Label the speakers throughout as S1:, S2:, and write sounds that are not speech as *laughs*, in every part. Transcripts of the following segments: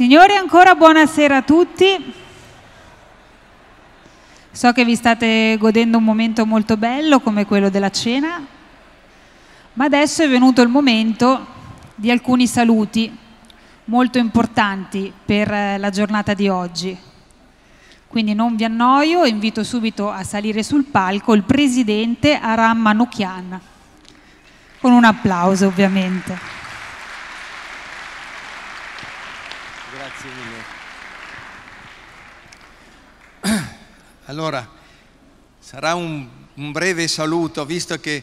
S1: Signori, ancora buonasera a tutti. So che vi state godendo un momento molto bello come quello della cena, ma adesso è venuto il momento di alcuni saluti molto importanti per eh, la giornata di oggi. Quindi non vi annoio, invito subito a salire sul palco il presidente Aram Manukian. con un applauso ovviamente.
S2: Grazie mille. *clears throat* Allora, sarà un, un breve saluto, visto che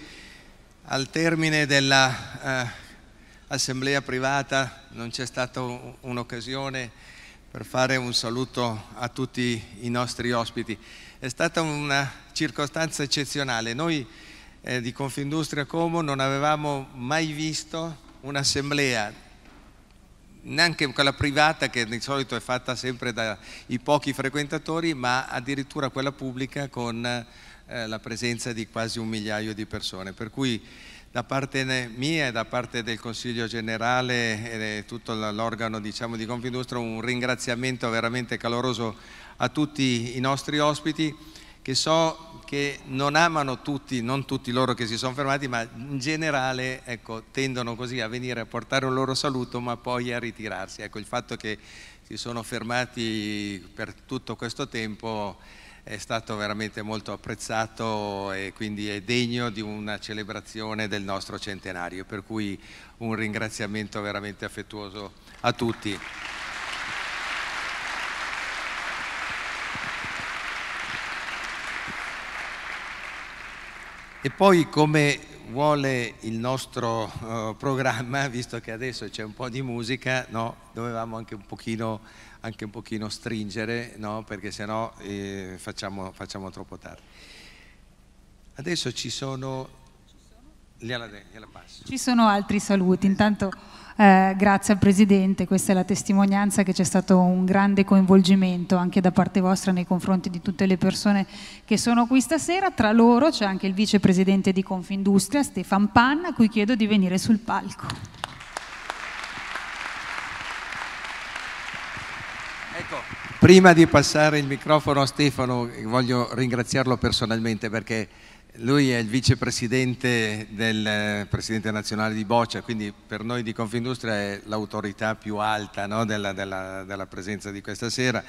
S2: al termine dell'assemblea eh, privata non c'è stata un'occasione per fare un saluto a tutti i nostri ospiti. È stata una circostanza eccezionale. Noi eh, di Confindustria Como non avevamo mai visto un'assemblea neanche quella privata che di solito è fatta sempre dai pochi frequentatori, ma addirittura quella pubblica con eh, la presenza di quasi un migliaio di persone. Per cui da parte mia e da parte del Consiglio Generale e tutto l'organo diciamo, di Confindustria un ringraziamento veramente caloroso a tutti i nostri ospiti che so che non amano tutti, non tutti loro che si sono fermati, ma in generale ecco, tendono così a venire a portare un loro saluto, ma poi a ritirarsi. Ecco, il fatto che si sono fermati per tutto questo tempo è stato veramente molto apprezzato e quindi è degno di una celebrazione del nostro centenario, per cui un ringraziamento veramente affettuoso a tutti. E poi come vuole il nostro uh, programma, *laughs* visto che adesso c'è un po' di musica, no? dovevamo anche un pochino, anche un pochino stringere, no? perché sennò eh, facciamo, facciamo troppo tardi. Adesso ci sono gliela,
S1: Ci sono altri saluti, intanto eh, grazie al Presidente, questa è la testimonianza che c'è stato un grande coinvolgimento anche da parte vostra nei confronti di tutte le persone che sono qui stasera, tra loro c'è anche il Vicepresidente di Confindustria Stefan Panna, a cui chiedo di venire sul palco.
S2: Ecco, prima di passare il microfono a Stefano voglio ringraziarlo personalmente perché lui è il vicepresidente del eh, presidente nazionale di Boccia, quindi per noi di Confindustria è l'autorità più alta no, della, della, della presenza di questa sera.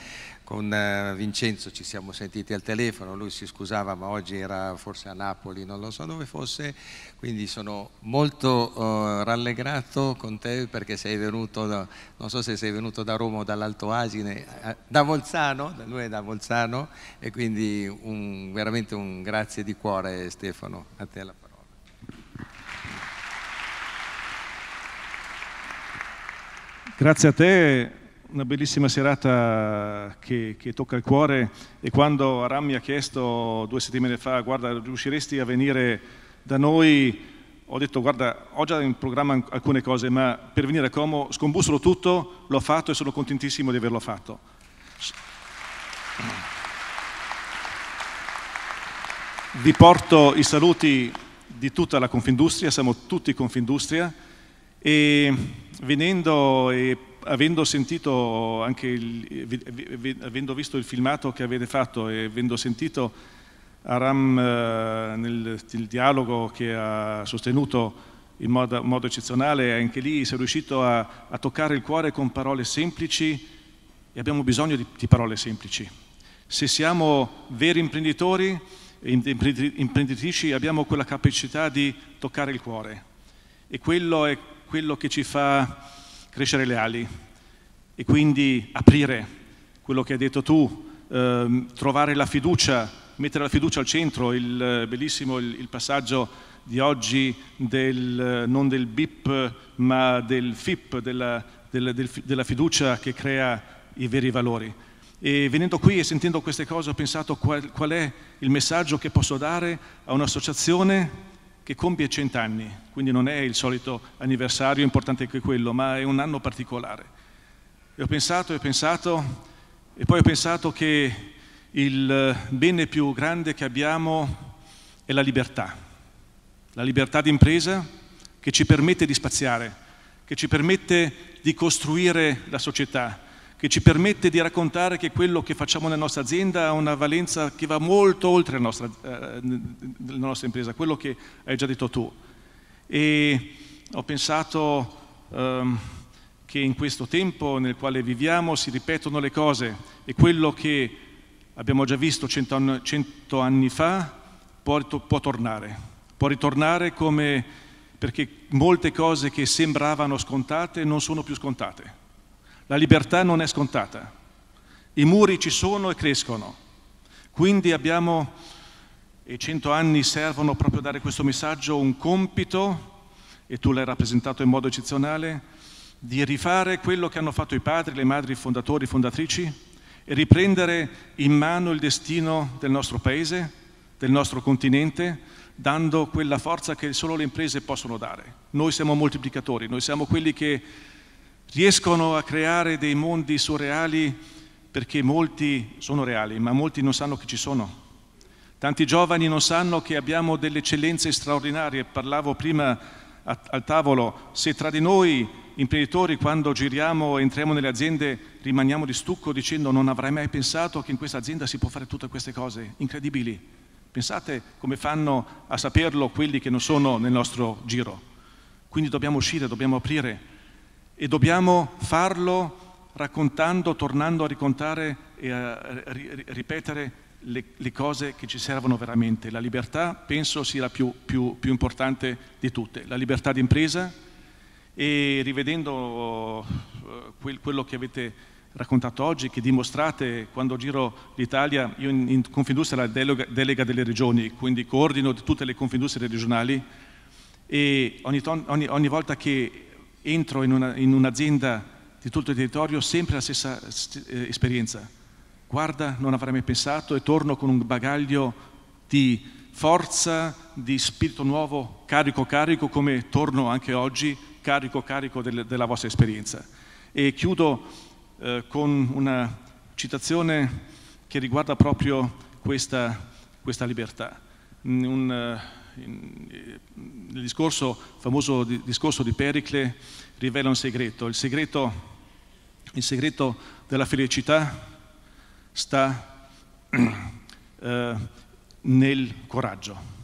S2: Con eh, Vincenzo ci siamo sentiti al telefono, lui si scusava ma oggi era forse a Napoli, non lo so dove fosse, quindi sono molto uh, rallegrato con te perché sei venuto, da, non so se sei venuto da Roma o dall'Alto Asine, eh, da Volzano, lui è da Volzano e quindi un, veramente un grazie di cuore Stefano, a te la parola.
S3: Grazie a te una bellissima serata che, che, tocca il cuore e quando Aram mi ha chiesto due settimane fa, guarda, riusciresti a venire da noi? Ho detto, guarda, ho già in programma alcune cose, ma per venire a Como scombussolo tutto, l'ho fatto e sono contentissimo di averlo fatto. Vi porto i saluti di tutta la Confindustria, siamo tutti Confindustria, e venendo e avendo sentito anche il, avendo visto il filmato che avete fatto e avendo sentito Aram eh, nel, nel, dialogo che ha sostenuto in modo, modo eccezionale, anche lì si è riuscito a, a, toccare il cuore con parole semplici e abbiamo bisogno di, di parole semplici. Se siamo veri imprenditori e imprenditrici abbiamo quella capacità di toccare il cuore e quello è quello che ci fa crescere le ali e quindi aprire quello che hai detto tu, ehm, trovare la fiducia, mettere la fiducia al centro, il eh, bellissimo il, il passaggio di oggi del, eh, non del BIP ma del FIP, della, della, della fiducia che crea i veri valori. E venendo qui e sentendo queste cose ho pensato qual, qual è il messaggio che posso dare a un'associazione che compie cent'anni, quindi non è il solito anniversario importante anche quello, ma è un anno particolare. E ho pensato e ho pensato, e poi ho pensato che il bene più grande che abbiamo è la libertà, la libertà d'impresa che ci permette di spaziare, che ci permette di costruire la società, che ci permette di raccontare che quello che facciamo nella nostra azienda ha una valenza che va molto oltre la nostra, eh, la nostra impresa, quello che hai già detto tu. E ho pensato ehm, che in questo tempo nel quale viviamo si ripetono le cose e quello che abbiamo già visto cento, cento anni fa può, può tornare, può ritornare come perché molte cose che sembravano scontate non sono più scontate la libertà non è scontata. I muri ci sono e crescono. Quindi abbiamo, e i cento anni servono proprio a dare questo messaggio, un compito, e tu l'hai rappresentato in modo eccezionale, di rifare quello che hanno fatto i padri, le madri, i fondatori, i fondatrici e riprendere in mano il destino del nostro paese, del nostro continente, dando quella forza che solo le imprese possono dare. Noi siamo moltiplicatori, noi siamo quelli che riescono a creare dei mondi surreali perché molti sono reali, ma molti non sanno che ci sono. Tanti giovani non sanno che abbiamo delle eccellenze straordinarie. Parlavo prima a, al tavolo, se tra di noi imprenditori quando giriamo e entriamo nelle aziende rimaniamo di stucco dicendo non avrei mai pensato che in questa azienda si può fare tutte queste cose incredibili. Pensate come fanno a saperlo quelli che non sono nel nostro giro. Quindi dobbiamo uscire, dobbiamo aprire e dobbiamo farlo raccontando, tornando a ricontare e a ripetere le, le, cose che ci servono veramente. La libertà penso sia la più, più, più importante di tutte, la libertà d'impresa e rivedendo eh, quel, quello che avete raccontato oggi, che dimostrate quando giro l'Italia, io in, in Confindustria la delega, delega, delle regioni, quindi coordino tutte le Confindustrie regionali e ogni, ton, ogni, ogni volta che entro in, una, in un'azienda di tutto il territorio, sempre la stessa eh, esperienza. Guarda, non avrei mai pensato e torno con un bagaglio di forza, di spirito nuovo, carico, carico, come torno anche oggi, carico, carico del, della vostra esperienza. E chiudo eh, con una citazione che riguarda proprio questa, questa libertà. Mm, un, eh, eh, il discorso, famoso discorso di Pericle rivela un segreto. Il, segreto. il segreto della felicità sta *clears throat* eh, nel coraggio.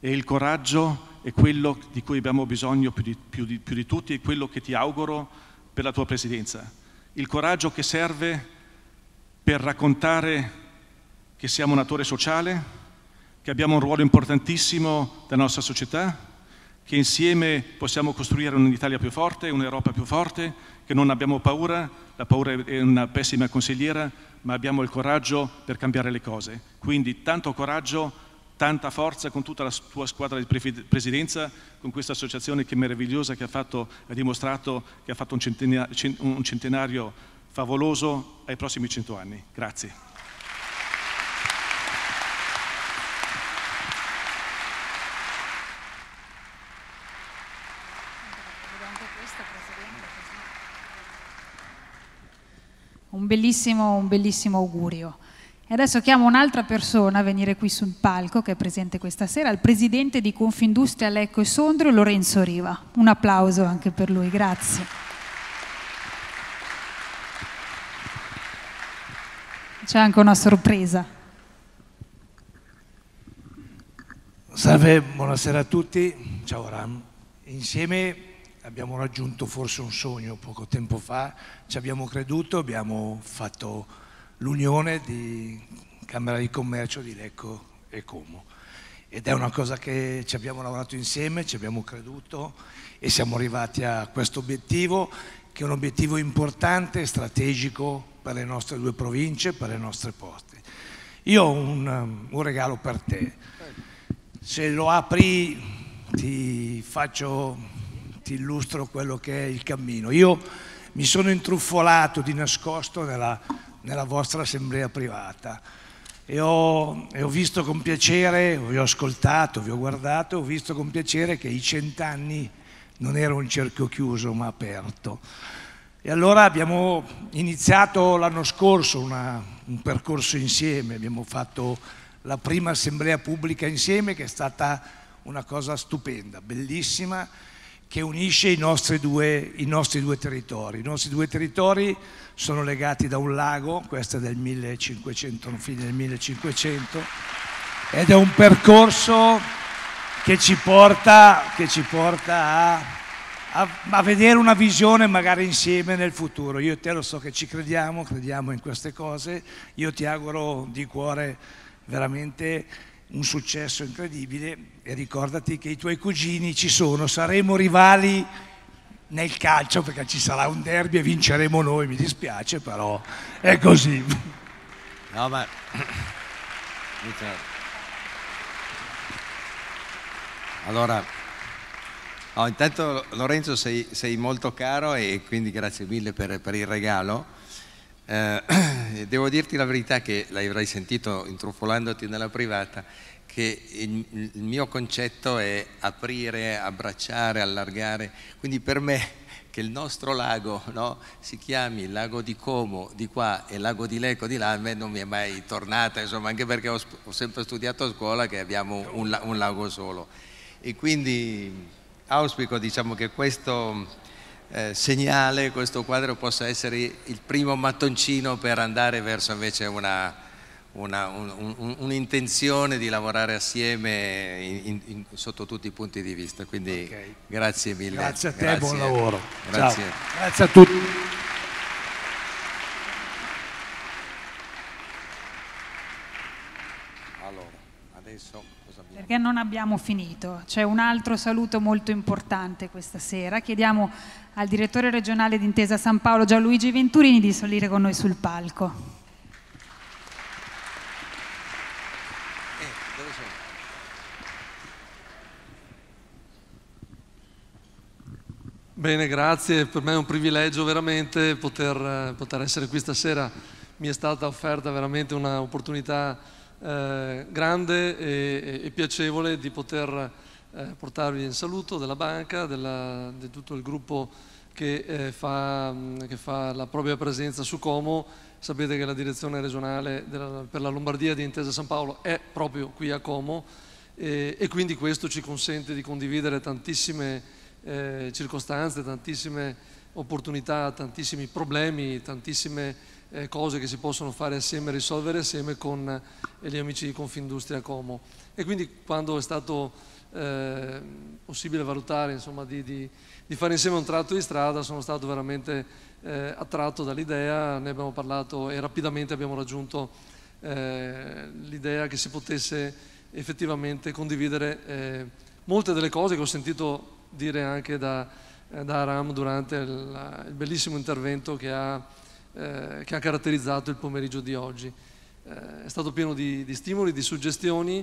S3: E il coraggio è quello di cui abbiamo bisogno più di, più, di, più di, tutti e quello che ti auguro per la tua presidenza. Il coraggio che serve per raccontare che siamo un attore sociale, che abbiamo un ruolo importantissimo nella nostra società, che insieme possiamo costruire un'Italia più forte, un'Europa più forte, che non abbiamo paura, la paura è una pessima consigliera, ma abbiamo il coraggio per cambiare le cose. Quindi tanto coraggio, tanta forza con tutta la tua squadra di presidenza, con questa associazione che è meravigliosa, che ha, fatto, ha dimostrato che ha fatto un centenario favoloso ai prossimi cento anni. Grazie.
S1: Un bellissimo, un bellissimo augurio. E adesso chiamo un'altra persona a venire qui sul palco, che è presente questa sera, il presidente di Confindustria Lecco e Sondrio, Lorenzo Riva. Un applauso anche per lui, grazie. C'è anche una sorpresa.
S4: Salve, buonasera a tutti. Ciao Ram. Insieme abbiamo raggiunto forse un sogno poco tempo fa, ci abbiamo creduto, abbiamo fatto l'unione di Camera di Commercio di Lecco e Como. Ed è una cosa che ci abbiamo lavorato insieme, ci abbiamo creduto e siamo arrivati a questo obiettivo che è un obiettivo importante e strategico per le nostre due province, per le nostre porte. Io ho un, un regalo per te. Se lo apri ti faccio ti illustro quello che è il cammino. Io mi sono intruffolato di nascosto nella, nella vostra assemblea privata e ho, e ho, visto con piacere, vi ho ascoltato, vi ho guardato, ho visto con piacere che i cent'anni non era un cerchio chiuso ma aperto. E allora abbiamo iniziato l'anno scorso una, un percorso insieme, abbiamo fatto la prima assemblea pubblica insieme che è stata una cosa stupenda, bellissima che unisce i nostri, due, i nostri, due, territori. I nostri due territori sono legati da un lago, questo è del 1500, fine del 1500, ed è un percorso che ci porta, che ci porta a, a, a vedere una visione magari insieme nel futuro. Io e te lo so che ci crediamo, crediamo in queste cose, io ti auguro di cuore veramente un successo incredibile e ricordati che i tuoi cugini ci sono, saremo rivali nel calcio perché ci sarà un derby e vinceremo noi, mi dispiace però è così.
S2: No, ma... Allora, no, intanto Lorenzo sei, sei, molto caro e quindi grazie mille per, per il regalo. Eh, *clears throat* devo dirti la verità che l'avrai sentito intrufolandoti nella privata, che il, il mio concetto è aprire, abbracciare, allargare, quindi per me che il nostro lago no, si chiami lago di Como di qua e lago di Lecco di là, a me non mi è mai tornata, insomma, anche perché ho, ho sempre studiato a scuola che abbiamo un, un lago solo. E quindi auspico diciamo, che questo eh, segnale questo quadro possa essere il primo mattoncino per andare verso invece un'intenzione un, un, un di lavorare assieme in, in, in, sotto tutti i punti di vista. Quindi okay. grazie mille. Grazie a te, grazie, buon lavoro.
S3: Grazie. grazie a tutti.
S1: perché non abbiamo finito. C'è un altro saluto molto importante questa sera. Chiediamo al direttore regionale d'intesa San Paolo Gianluigi Venturini di salire con noi sul palco.
S2: Eh,
S5: Bene, grazie. Per me è un privilegio veramente poter, eh, poter essere qui stasera. Mi è stata offerta veramente un'opportunità eh, grande e, e, piacevole di poter eh, portarvi in saluto della banca, della, di tutto il gruppo che, eh, fa, che, fa, la propria presenza su Como. Sapete che la direzione regionale della, per la Lombardia di Intesa San Paolo è proprio qui a Como e quindi questo ci consente di condividere tantissime eh, circostanze, tantissime opportunità, tantissimi problemi, tantissime eh, cose che si possono fare assieme, risolvere assieme con eh, gli amici di Confindustria Como. E quindi quando è stato eh, possibile valutare insomma, di, di, di, fare insieme un tratto di strada, sono stato veramente eh, attratto dall'idea, ne abbiamo parlato e rapidamente abbiamo raggiunto eh, l'idea che si potesse effettivamente condividere eh, molte delle cose che ho sentito dire anche da, da Aram durante il, il bellissimo intervento che ha eh, che ha caratterizzato il pomeriggio di oggi. Eh, è stato pieno di, di stimoli, di suggestioni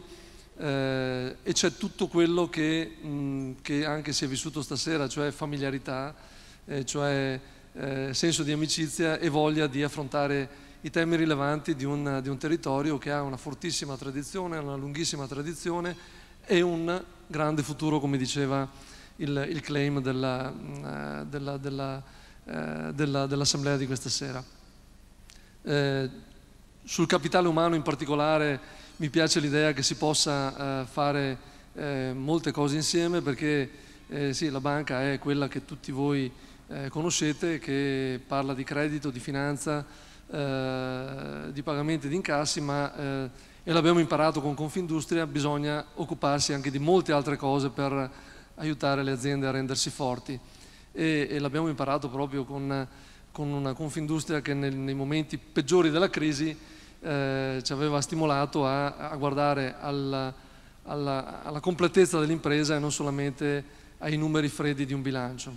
S5: eh, e c'è tutto quello che, mh, che, anche si è vissuto stasera, cioè familiarità, eh, cioè eh, senso di amicizia e voglia di affrontare i temi rilevanti di un, di un territorio che ha una fortissima tradizione, una lunghissima tradizione e un grande futuro, come diceva il, il claim della, della, della eh, della, dell'assemblea di questa sera. Eh, sul capitale umano in particolare mi piace l'idea che si possa eh, fare eh, molte cose insieme perché eh, sì, la banca è quella che tutti voi conoscete, che parla di credito, di finanza, di pagamenti e di incassi, ma e l'abbiamo imparato con Confindustria, bisogna occuparsi anche di molte altre cose per aiutare le aziende a rendersi forti e, e l'abbiamo imparato proprio con, con, una Confindustria che nel, nei momenti peggiori della crisi eh, ci aveva stimolato a, a guardare alla, alla, alla completezza dell'impresa e non solamente ai numeri freddi di un bilancio.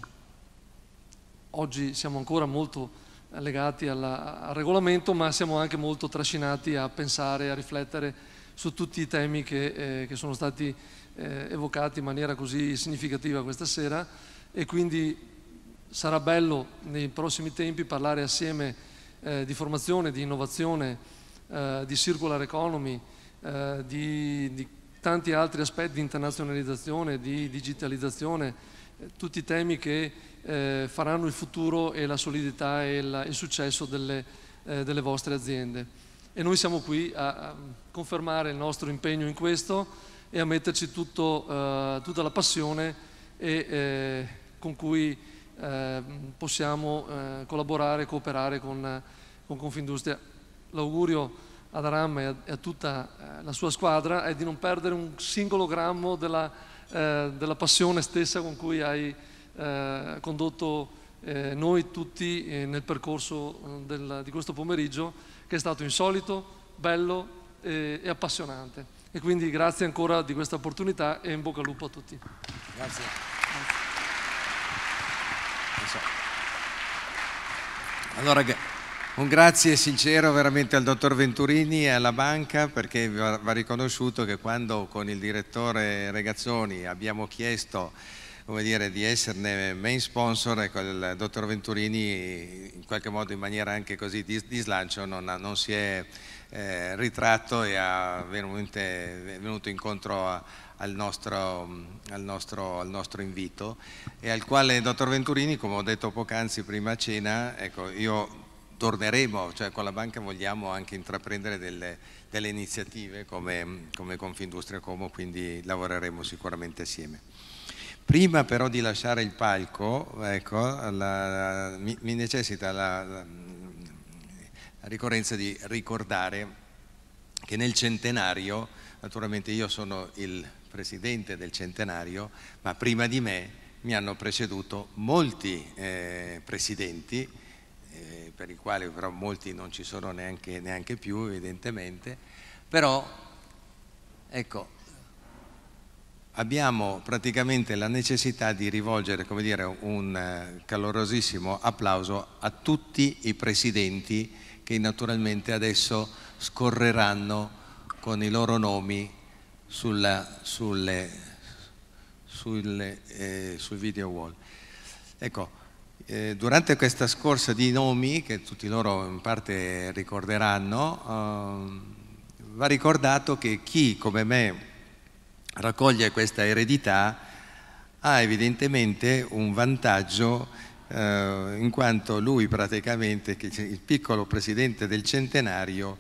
S5: Oggi siamo ancora molto legati alla, al regolamento, ma siamo anche molto trascinati a pensare, a riflettere su tutti i temi che, eh, che sono stati eh, evocati in maniera così significativa questa sera e quindi sarà bello nei prossimi tempi parlare assieme eh, di formazione, di innovazione, eh, di circular economy, eh, di, di, tanti altri aspetti di internazionalizzazione, di digitalizzazione, eh, tutti temi che eh, faranno il futuro e la solidità e la, il successo delle, eh, delle, vostre aziende. E noi siamo qui a, a confermare il nostro impegno in questo e a metterci tutto, tutta la passione e con cui eh, possiamo eh, collaborare e cooperare con, con Confindustria. L'augurio ad Aram e a, e a tutta eh, la sua squadra è di non perdere un singolo grammo della, eh, della passione stessa con cui hai eh, condotto noi tutti nel percorso del, di questo pomeriggio che è stato insolito, bello e, e appassionante. E quindi grazie ancora di questa opportunità e in bocca al lupo a tutti. Grazie.
S2: Allora, un grazie sincero veramente al dottor Venturini e alla banca perché va riconosciuto che quando con il direttore Regazzoni abbiamo chiesto dire, di esserne main sponsor, ecco, il dottor Venturini in qualche modo in maniera anche così di, di slancio non, non si è eh, ritratto e è venuto incontro a, al nostro, al, nostro, al nostro, invito e al quale, dottor Venturini, come ho detto poc'anzi prima a cena, ecco, io torneremo, cioè con la banca vogliamo anche intraprendere delle, delle iniziative come, come Confindustria Como, quindi lavoreremo sicuramente assieme. Prima però di lasciare il palco, ecco, la, la, mi, mi, necessita la, la, ricorrenza di ricordare che nel centenario, naturalmente io sono il presidente del centenario, ma prima di me mi hanno preceduto molti eh, presidenti, eh, per i quali però molti non ci sono neanche, neanche più evidentemente, però ecco, abbiamo praticamente la necessità di rivolgere dire, un eh, calorosissimo applauso a tutti i presidenti che naturalmente adesso scorreranno con i loro nomi sulla, sulle, sulle, eh, sui video wall. Ecco, eh, durante questa scorsa di nomi, che tutti loro in parte ricorderanno, eh, va ricordato che chi come me raccoglie questa eredità ha evidentemente un vantaggio eh, in quanto lui praticamente, il piccolo presidente del centenario,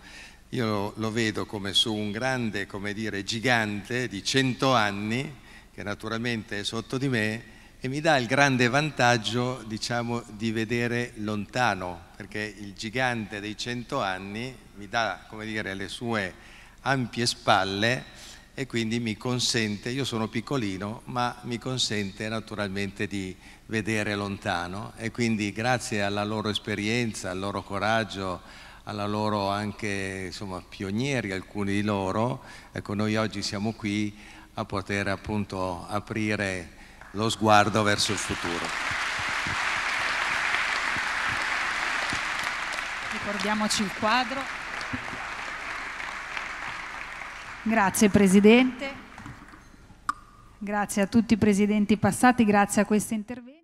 S2: io lo, vedo come su un grande, come dire, gigante di 100 anni, che naturalmente è sotto di me, e mi dà il grande vantaggio, diciamo, di vedere lontano, perché il gigante dei 100 anni mi dà, come dire, le sue ampie spalle e quindi mi consente, io sono piccolino, ma mi consente naturalmente di vedere lontano e quindi grazie alla loro esperienza, al loro coraggio, alla loro anche insomma, pionieri, alcuni di loro, ecco, noi oggi siamo qui a poter appunto aprire lo sguardo verso il futuro.
S1: Ricordiamoci il quadro. Grazie Presidente, grazie a tutti i presidenti passati, grazie a questo intervento.